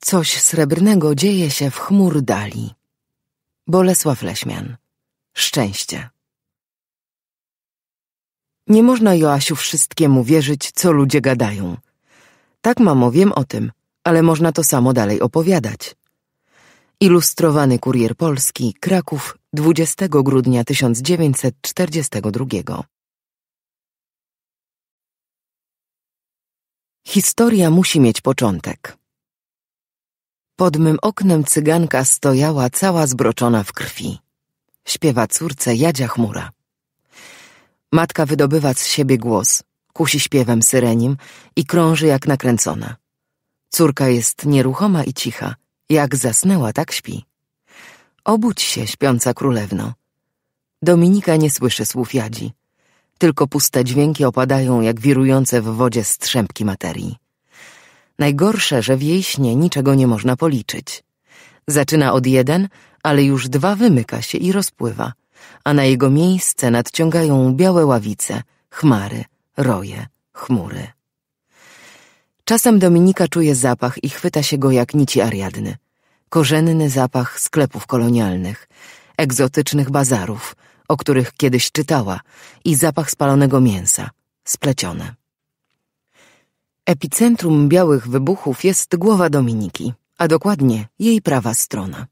Coś srebrnego dzieje się w chmur dali. Bolesław Leśmian. Szczęście. Nie można Joasiu wszystkiemu wierzyć, co ludzie gadają. Tak, mamo, wiem o tym, ale można to samo dalej opowiadać. Ilustrowany Kurier Polski, Kraków, 20 grudnia 1942. Historia musi mieć początek. Pod mym oknem cyganka stojała cała zbroczona w krwi. Śpiewa córce Jadzia Chmura. Matka wydobywa z siebie głos, kusi śpiewem syrenim i krąży jak nakręcona. Córka jest nieruchoma i cicha. Jak zasnęła, tak śpi. Obudź się, śpiąca królewno. Dominika nie słyszy słów Jadzi. Tylko puste dźwięki opadają jak wirujące w wodzie strzępki materii. Najgorsze, że w jej śnie niczego nie można policzyć. Zaczyna od jeden, ale już dwa wymyka się i rozpływa, a na jego miejsce nadciągają białe ławice, chmary, roje, chmury. Czasem Dominika czuje zapach i chwyta się go jak nici ariadny. Korzenny zapach sklepów kolonialnych, egzotycznych bazarów, o których kiedyś czytała, i zapach spalonego mięsa, splecione. Epicentrum białych wybuchów jest głowa Dominiki, a dokładnie jej prawa strona.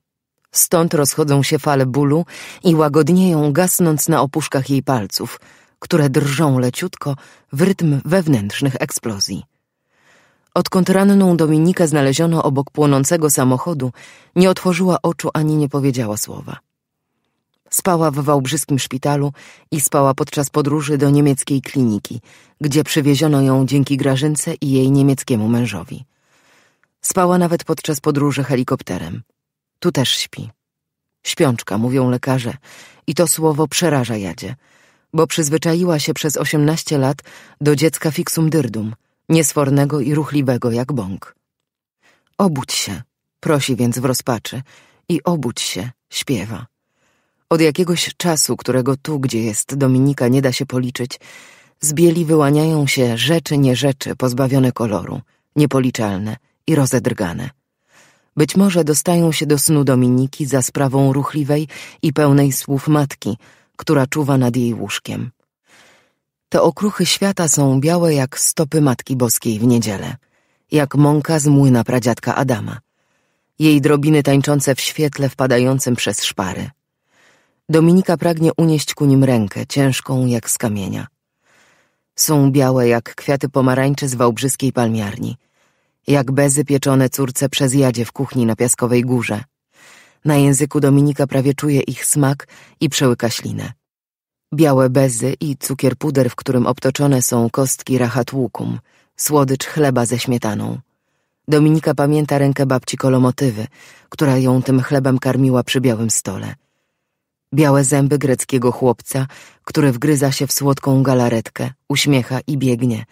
Stąd rozchodzą się fale bólu i łagodnieją, gasnąc na opuszkach jej palców, które drżą leciutko w rytm wewnętrznych eksplozji. Odkąd ranną Dominika znaleziono obok płonącego samochodu, nie otworzyła oczu ani nie powiedziała słowa. Spała w wałbrzyskim szpitalu i spała podczas podróży do niemieckiej kliniki, gdzie przywieziono ją dzięki Grażynce i jej niemieckiemu mężowi. Spała nawet podczas podróży helikopterem. Tu też śpi. Śpiączka, mówią lekarze, i to słowo przeraża Jadzie, bo przyzwyczaiła się przez 18 lat do dziecka fixum dyrdum, niesfornego i ruchliwego jak bąk. Obudź się, prosi więc w rozpaczy, i obudź się, śpiewa. Od jakiegoś czasu, którego tu, gdzie jest Dominika, nie da się policzyć, z bieli wyłaniają się rzeczy nie rzeczy pozbawione koloru, niepoliczalne i rozedrgane. Być może dostają się do snu Dominiki za sprawą ruchliwej i pełnej słów matki, która czuwa nad jej łóżkiem. Te okruchy świata są białe jak stopy Matki Boskiej w niedzielę, jak mąka z młyna pradziadka Adama, jej drobiny tańczące w świetle wpadającym przez szpary. Dominika pragnie unieść ku nim rękę, ciężką jak z kamienia. Są białe jak kwiaty pomarańcze z wałbrzyskiej palmiarni, jak bezy pieczone córce przez jadzie w kuchni na Piaskowej Górze. Na języku Dominika prawie czuje ich smak i przełyka ślinę. Białe bezy i cukier puder, w którym obtoczone są kostki rachatłukum, słodycz chleba ze śmietaną. Dominika pamięta rękę babci kolomotywy, która ją tym chlebem karmiła przy białym stole białe zęby greckiego chłopca, który wgryza się w słodką galaretkę, uśmiecha i biegnie.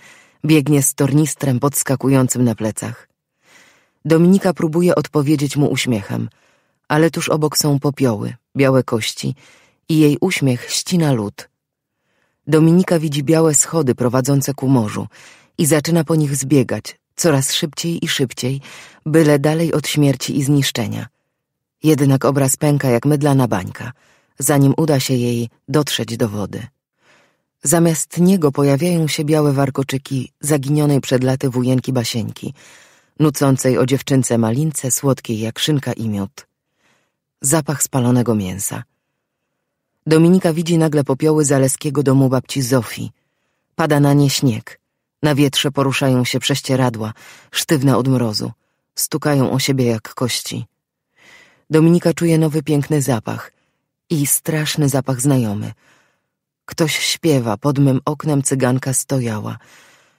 Biegnie z tornistrem podskakującym na plecach. Dominika próbuje odpowiedzieć mu uśmiechem, ale tuż obok są popioły, białe kości i jej uśmiech ścina lód. Dominika widzi białe schody prowadzące ku morzu i zaczyna po nich zbiegać, coraz szybciej i szybciej, byle dalej od śmierci i zniszczenia. Jednak obraz pęka jak mydlana bańka zanim uda się jej dotrzeć do wody. Zamiast niego pojawiają się białe warkoczyki zaginionej przed laty wujenki Basieńki, nucącej o dziewczynce malince słodkiej jak szynka i miód. Zapach spalonego mięsa. Dominika widzi nagle popioły zaleskiego domu babci Zofii. Pada na nie śnieg. Na wietrze poruszają się prześcieradła, sztywne od mrozu. Stukają o siebie jak kości. Dominika czuje nowy piękny zapach – i straszny zapach znajomy. Ktoś śpiewa, pod mym oknem cyganka stojała.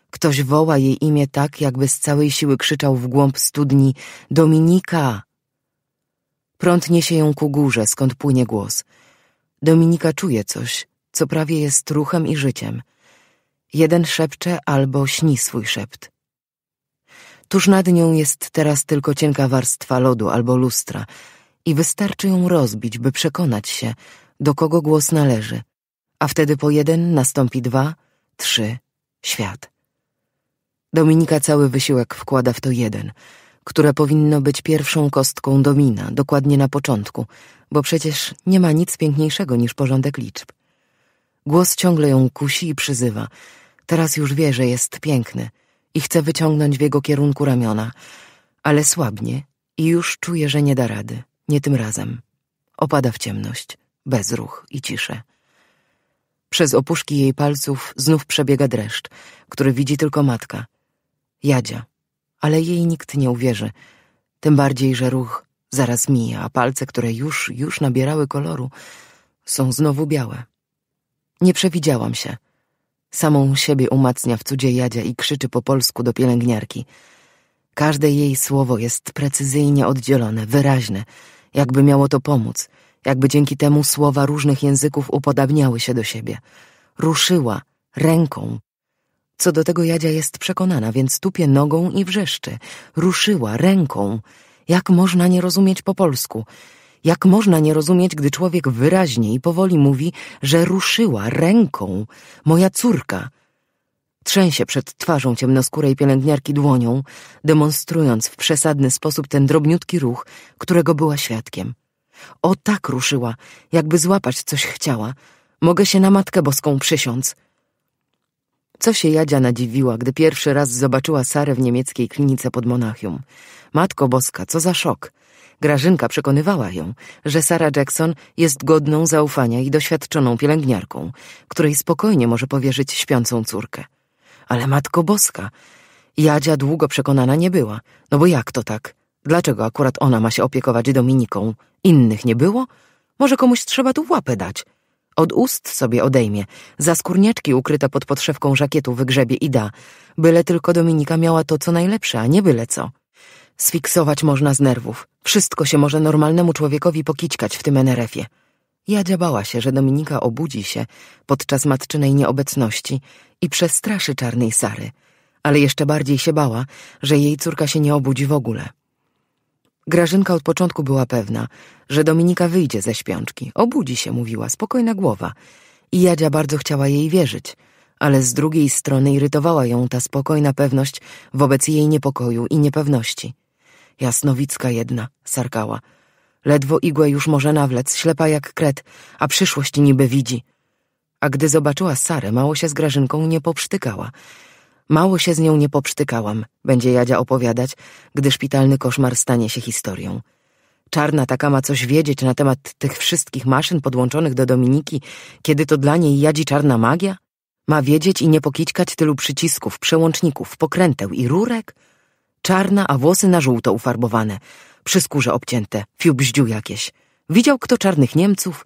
Ktoś woła jej imię tak, jakby z całej siły krzyczał w głąb studni Dominika! Prąd niesie ją ku górze, skąd płynie głos. Dominika czuje coś, co prawie jest ruchem i życiem. Jeden szepcze albo śni swój szept. Tuż nad nią jest teraz tylko cienka warstwa lodu albo lustra — i wystarczy ją rozbić, by przekonać się, do kogo głos należy, a wtedy po jeden nastąpi dwa, trzy, świat. Dominika cały wysiłek wkłada w to jeden, które powinno być pierwszą kostką domina, dokładnie na początku, bo przecież nie ma nic piękniejszego niż porządek liczb. Głos ciągle ją kusi i przyzywa. Teraz już wie, że jest piękny i chce wyciągnąć w jego kierunku ramiona, ale słabnie i już czuje, że nie da rady. Nie tym razem. Opada w ciemność, bezruch i ciszę. Przez opuszki jej palców znów przebiega dreszcz, który widzi tylko matka. Jadzia. Ale jej nikt nie uwierzy. Tym bardziej, że ruch zaraz mija, a palce, które już, już nabierały koloru, są znowu białe. Nie przewidziałam się. Samą siebie umacnia w cudzie Jadzia i krzyczy po polsku do pielęgniarki – Każde jej słowo jest precyzyjnie oddzielone, wyraźne, jakby miało to pomóc, jakby dzięki temu słowa różnych języków upodabniały się do siebie. Ruszyła ręką. Co do tego Jadzia jest przekonana, więc tupie nogą i wrzeszczy. Ruszyła ręką. Jak można nie rozumieć po polsku? Jak można nie rozumieć, gdy człowiek wyraźnie i powoli mówi, że ruszyła ręką moja córka? trzęsie przed twarzą ciemnoskórej pielęgniarki dłonią, demonstrując w przesadny sposób ten drobniutki ruch, którego była świadkiem. O tak ruszyła, jakby złapać coś chciała. Mogę się na Matkę Boską przysiąc. Co się Jadzia nadziwiła, gdy pierwszy raz zobaczyła Sarę w niemieckiej klinice pod Monachium. Matko Boska, co za szok! Grażynka przekonywała ją, że Sara Jackson jest godną zaufania i doświadczoną pielęgniarką, której spokojnie może powierzyć śpiącą córkę. Ale matko boska, Jadzia długo przekonana nie była. No bo jak to tak? Dlaczego akurat ona ma się opiekować Dominiką? Innych nie było? Może komuś trzeba tu łapę dać? Od ust sobie odejmie, za skórniaczki ukryte pod podszewką żakietu wygrzebie i da. Byle tylko Dominika miała to, co najlepsze, a nie byle co. Sfiksować można z nerwów. Wszystko się może normalnemu człowiekowi pokićkać w tym NRF-ie. Jadzia bała się, że Dominika obudzi się podczas matczynej nieobecności i przestraszy czarnej Sary, ale jeszcze bardziej się bała, że jej córka się nie obudzi w ogóle. Grażynka od początku była pewna, że Dominika wyjdzie ze śpiączki. Obudzi się, mówiła, spokojna głowa. I Jadzia bardzo chciała jej wierzyć, ale z drugiej strony irytowała ją ta spokojna pewność wobec jej niepokoju i niepewności. Jasnowicka jedna, sarkała – Ledwo igłę już może nawlec, ślepa jak kret, a przyszłość niby widzi. A gdy zobaczyła Sarę, mało się z Grażynką nie poprztykała. Mało się z nią nie poprztykałam, będzie Jadzia opowiadać, gdy szpitalny koszmar stanie się historią. Czarna taka ma coś wiedzieć na temat tych wszystkich maszyn podłączonych do Dominiki, kiedy to dla niej jadzi czarna magia? Ma wiedzieć i nie pokićkać tylu przycisków, przełączników, pokręteł i rurek? Czarna, a włosy na żółto ufarbowane – przy skórze obcięte, fiubździu jakieś. Widział kto czarnych Niemców?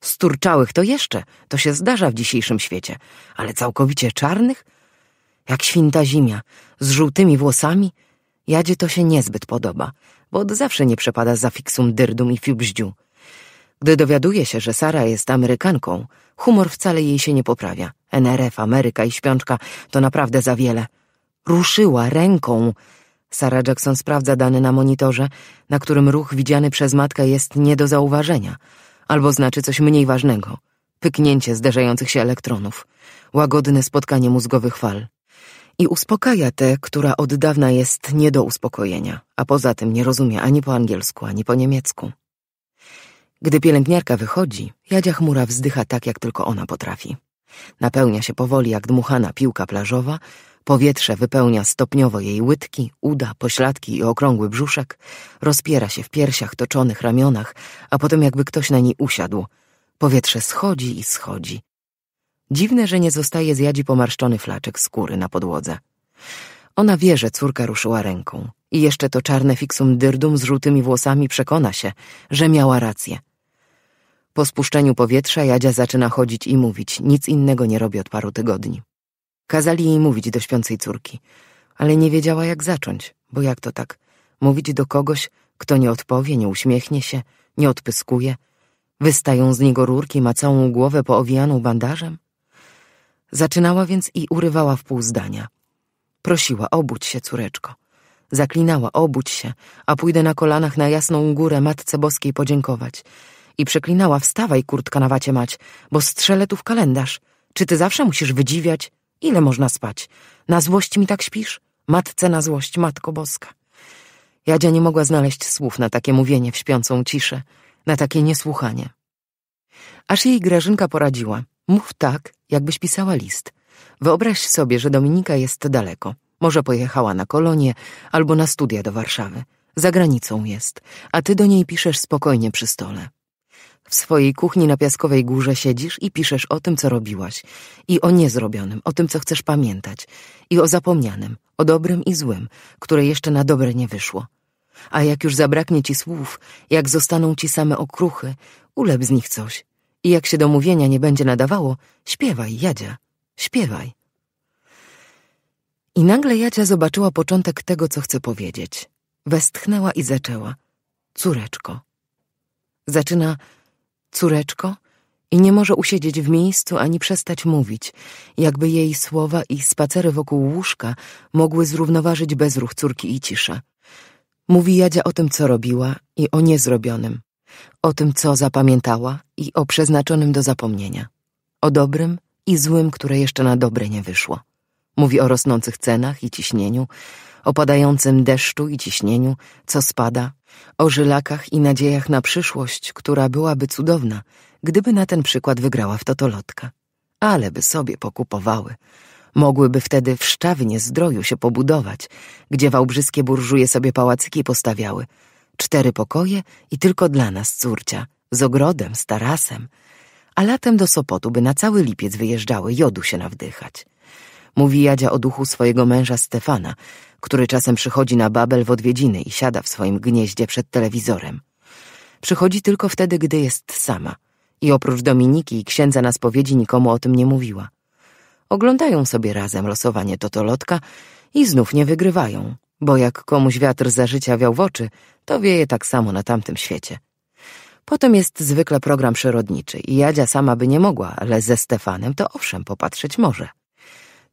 Sturczałych to jeszcze, to się zdarza w dzisiejszym świecie, ale całkowicie czarnych? Jak świnta zimia, z żółtymi włosami? Jadzie to się niezbyt podoba, bo od zawsze nie przepada za fiksum dyrdum i fiubździu. Gdy dowiaduje się, że Sara jest Amerykanką, humor wcale jej się nie poprawia. NRF, Ameryka i śpiączka to naprawdę za wiele. Ruszyła ręką, Sara Jackson sprawdza dane na monitorze, na którym ruch widziany przez matkę jest nie do zauważenia, albo znaczy coś mniej ważnego. Pyknięcie zderzających się elektronów, łagodne spotkanie mózgowych fal. I uspokaja tę, która od dawna jest nie do uspokojenia, a poza tym nie rozumie ani po angielsku, ani po niemiecku. Gdy pielęgniarka wychodzi, Jadzia chmura wzdycha tak, jak tylko ona potrafi. Napełnia się powoli jak dmuchana piłka plażowa, Powietrze wypełnia stopniowo jej łydki, uda, pośladki i okrągły brzuszek, rozpiera się w piersiach, toczonych ramionach, a potem jakby ktoś na niej usiadł. Powietrze schodzi i schodzi. Dziwne, że nie zostaje zjadzi pomarszczony flaczek skóry na podłodze. Ona wie, że córka ruszyła ręką. I jeszcze to czarne fiksum dyrdum z żółtymi włosami przekona się, że miała rację. Po spuszczeniu powietrza Jadzia zaczyna chodzić i mówić, nic innego nie robi od paru tygodni. Kazali jej mówić do śpiącej córki, ale nie wiedziała jak zacząć, bo jak to tak? Mówić do kogoś, kto nie odpowie, nie uśmiechnie się, nie odpyskuje. Wystają z niego rurki, ma całą głowę poowijaną bandażem. Zaczynała więc i urywała w pół zdania. Prosiła, obudź się, córeczko. Zaklinała, obudź się, a pójdę na kolanach na jasną górę Matce Boskiej podziękować. I przeklinała, wstawaj, kurtka na wacie mać, bo strzelę tu w kalendarz. Czy ty zawsze musisz wydziwiać? Ile można spać? Na złość mi tak śpisz? Matce na złość, Matko Boska. Jadzia nie mogła znaleźć słów na takie mówienie w śpiącą ciszę, na takie niesłuchanie. Aż jej Grażynka poradziła. Mów tak, jakbyś pisała list. Wyobraź sobie, że Dominika jest daleko. Może pojechała na kolonie albo na studia do Warszawy. Za granicą jest, a ty do niej piszesz spokojnie przy stole. W swojej kuchni na Piaskowej Górze siedzisz i piszesz o tym, co robiłaś. I o niezrobionym, o tym, co chcesz pamiętać. I o zapomnianym, o dobrym i złym, które jeszcze na dobre nie wyszło. A jak już zabraknie ci słów, jak zostaną ci same okruchy, ulep z nich coś. I jak się do mówienia nie będzie nadawało, śpiewaj, Jadzia, śpiewaj. I nagle Jadzia zobaczyła początek tego, co chce powiedzieć. Westchnęła i zaczęła. Córeczko. Zaczyna córeczko, i nie może usiedzieć w miejscu ani przestać mówić, jakby jej słowa i spacery wokół łóżka mogły zrównoważyć bezruch córki i ciszę. Mówi Jadzia o tym, co robiła i o niezrobionym, o tym, co zapamiętała i o przeznaczonym do zapomnienia, o dobrym i złym, które jeszcze na dobre nie wyszło. Mówi o rosnących cenach i ciśnieniu, opadającym deszczu i ciśnieniu, co spada, o żylakach i nadziejach na przyszłość, która byłaby cudowna, gdyby na ten przykład wygrała w totolotka. Ale by sobie pokupowały. Mogłyby wtedy w szczawnie zdroju się pobudować, gdzie wałbrzyskie burżuje sobie pałacyki postawiały. Cztery pokoje i tylko dla nas, córcia, z ogrodem, z tarasem. A latem do Sopotu by na cały lipiec wyjeżdżały jodu się nawdychać. Mówi Jadzia o duchu swojego męża Stefana, który czasem przychodzi na Babel w odwiedziny i siada w swoim gnieździe przed telewizorem. Przychodzi tylko wtedy, gdy jest sama i oprócz Dominiki i księdza na spowiedzi nikomu o tym nie mówiła. Oglądają sobie razem losowanie totolotka i znów nie wygrywają, bo jak komuś wiatr za życia wiał w oczy, to wieje tak samo na tamtym świecie. Potem jest zwykle program przyrodniczy i Jadzia sama by nie mogła, ale ze Stefanem to owszem, popatrzeć może.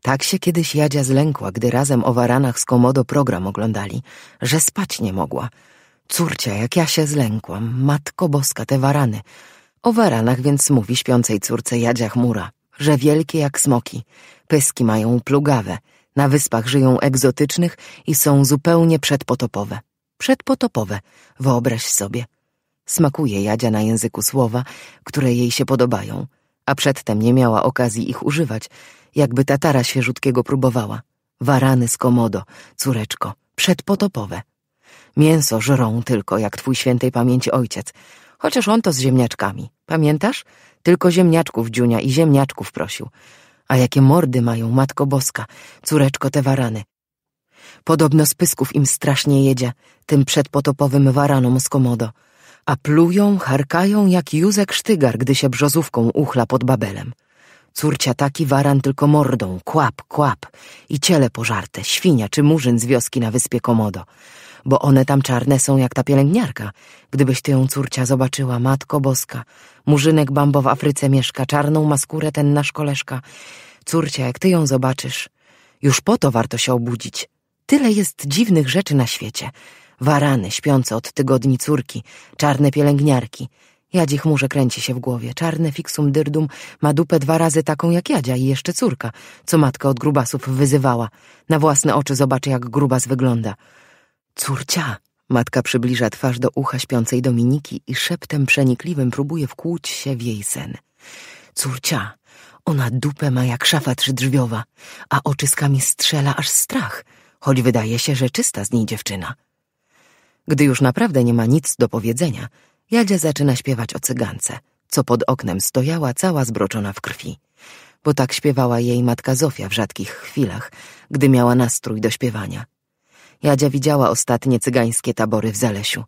Tak się kiedyś Jadzia zlękła, gdy razem o waranach z Komodo program oglądali, że spać nie mogła. Córcia, jak ja się zlękłam, matko boska, te warany. O waranach więc mówi śpiącej córce Jadzia chmura, że wielkie jak smoki, pyski mają plugawe, na wyspach żyją egzotycznych i są zupełnie przedpotopowe. Przedpotopowe, wyobraź sobie. Smakuje Jadzia na języku słowa, które jej się podobają, a przedtem nie miała okazji ich używać, jakby tatara świeżutkiego próbowała. Warany z komodo, córeczko, przedpotopowe. Mięso żrą tylko, jak twój świętej pamięci ojciec. Chociaż on to z ziemniaczkami. Pamiętasz? Tylko ziemniaczków dziunia i ziemniaczków prosił. A jakie mordy mają, Matko Boska, córeczko te warany. Podobno z pysków im strasznie jedzie, tym przedpotopowym waranom z komodo. A plują, harkają jak Józek Sztygar, gdy się brzozówką uchla pod Babelem. Córcia taki waran tylko mordą, kłap, kłap i ciele pożarte, świnia czy murzyn z wioski na wyspie Komodo. Bo one tam czarne są jak ta pielęgniarka. Gdybyś ty ją córcia zobaczyła, matko boska. Murzynek bambo w Afryce mieszka, czarną ma skórę ten nasz koleżka. Córcia, jak ty ją zobaczysz, już po to warto się obudzić. Tyle jest dziwnych rzeczy na świecie. Warany śpiące od tygodni córki, czarne pielęgniarki – Jadzi chmurze kręci się w głowie. Czarne fiksum dyrdum ma dupę dwa razy taką jak Jadzia i jeszcze córka, co matka od grubasów wyzywała. Na własne oczy zobaczy, jak grubas wygląda. Córcia! Matka przybliża twarz do ucha śpiącej Dominiki i szeptem przenikliwym próbuje wkłuć się w jej sen. Córcia! Ona dupę ma jak szafa trzydrzwiowa, a oczyskami strzela aż strach, choć wydaje się, że czysta z niej dziewczyna. Gdy już naprawdę nie ma nic do powiedzenia, Jadzia zaczyna śpiewać o cygance, co pod oknem stojała cała zbroczona w krwi, bo tak śpiewała jej matka Zofia w rzadkich chwilach, gdy miała nastrój do śpiewania. Jadzia widziała ostatnie cygańskie tabory w Zalesiu.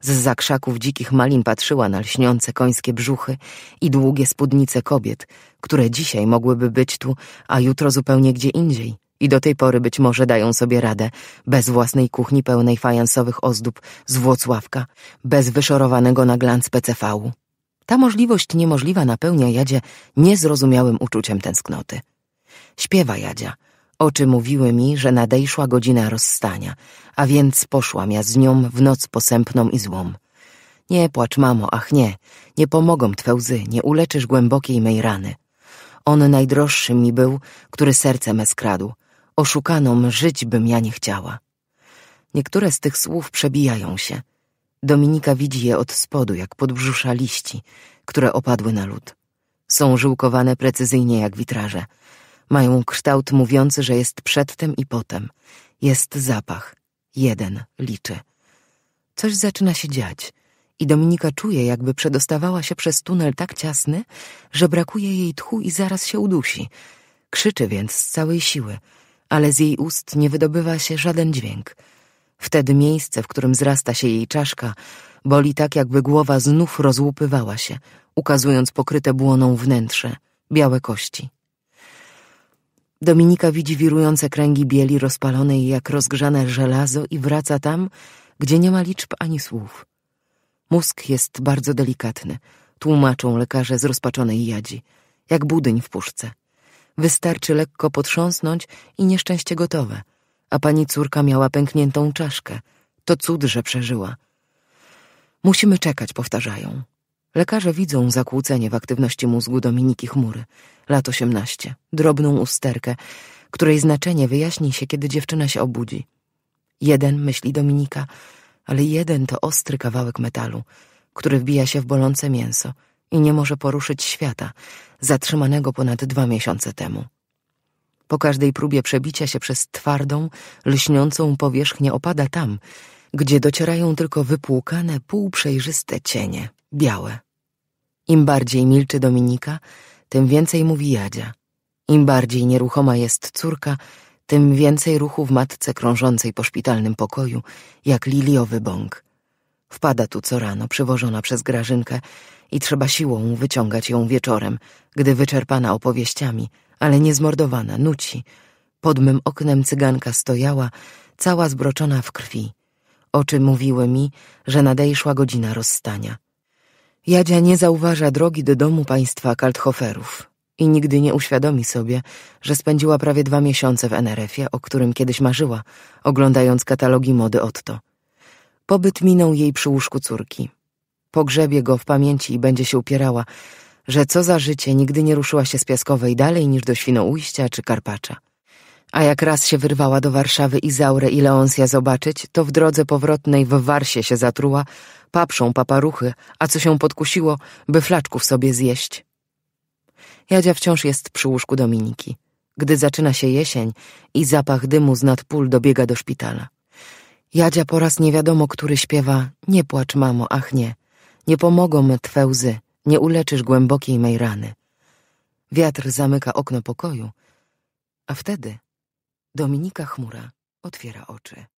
Z zakrzaków dzikich malin patrzyła na lśniące końskie brzuchy i długie spódnice kobiet, które dzisiaj mogłyby być tu, a jutro zupełnie gdzie indziej, i do tej pory być może dają sobie radę bez własnej kuchni pełnej fajansowych ozdób z Włocławka, bez wyszorowanego na glanc PCV-u. Ta możliwość niemożliwa napełnia Jadzie niezrozumiałym uczuciem tęsknoty. Śpiewa Jadzia. Oczy mówiły mi, że nadejszła godzina rozstania, a więc poszłam ja z nią w noc posępną i złą. Nie płacz, mamo, ach nie, nie pomogą twe łzy, nie uleczysz głębokiej mej rany. On najdroższym mi był, który serce me skradł, oszukanom żyć bym ja nie chciała. Niektóre z tych słów przebijają się. Dominika widzi je od spodu, jak podbrzusza liści, które opadły na lód. Są żyłkowane precyzyjnie jak witraże. Mają kształt mówiący, że jest przedtem i potem. Jest zapach. Jeden liczy. Coś zaczyna się dziać i Dominika czuje, jakby przedostawała się przez tunel tak ciasny, że brakuje jej tchu i zaraz się udusi. Krzyczy więc z całej siły – ale z jej ust nie wydobywa się żaden dźwięk. Wtedy miejsce, w którym zrasta się jej czaszka, boli tak, jakby głowa znów rozłupywała się, ukazując pokryte błoną wnętrze, białe kości. Dominika widzi wirujące kręgi bieli rozpalonej jak rozgrzane żelazo i wraca tam, gdzie nie ma liczb ani słów. Mózg jest bardzo delikatny, tłumaczą lekarze z rozpaczonej jadzi, jak budyń w puszce. Wystarczy lekko potrząsnąć i nieszczęście gotowe. A pani córka miała pękniętą czaszkę. To cud, że przeżyła. Musimy czekać, powtarzają. Lekarze widzą zakłócenie w aktywności mózgu Dominiki Chmury, lat 18, drobną usterkę, której znaczenie wyjaśni się, kiedy dziewczyna się obudzi. Jeden, myśli Dominika, ale jeden to ostry kawałek metalu, który wbija się w bolące mięso – i nie może poruszyć świata, zatrzymanego ponad dwa miesiące temu. Po każdej próbie przebicia się przez twardą, lśniącą powierzchnię opada tam, gdzie docierają tylko wypłukane, półprzejrzyste cienie, białe. Im bardziej milczy Dominika, tym więcej mówi Jadzia. Im bardziej nieruchoma jest córka, tym więcej ruchu w matce krążącej po szpitalnym pokoju, jak liliowy bąk. Wpada tu co rano, przywożona przez Grażynkę, i trzeba siłą wyciągać ją wieczorem, gdy wyczerpana opowieściami, ale nie zmordowana, nuci. Pod mym oknem cyganka stojała, cała zbroczona w krwi. Oczy mówiły mi, że nadejszła godzina rozstania. Jadzia nie zauważa drogi do domu państwa Kalthoferów i nigdy nie uświadomi sobie, że spędziła prawie dwa miesiące w NRF-ie, o którym kiedyś marzyła, oglądając katalogi mody Otto. Pobyt minął jej przy łóżku córki. Pogrzebie go w pamięci i będzie się upierała, że co za życie nigdy nie ruszyła się z Piaskowej dalej niż do Świnoujścia czy Karpacza. A jak raz się wyrwała do Warszawy Izaurę i Leonsja zobaczyć, to w drodze powrotnej w Warsie się zatruła, papszą paparuchy, a co się podkusiło, by flaczków sobie zjeść. Jadzia wciąż jest przy łóżku Dominiki. Gdy zaczyna się jesień i zapach dymu z nad pól dobiega do szpitala. Jadzia po raz nie wiadomo który śpiewa Nie płacz mamo, ach nie, nie pomogą twe łzy, nie uleczysz głębokiej mej rany. Wiatr zamyka okno pokoju, a wtedy Dominika Chmura otwiera oczy.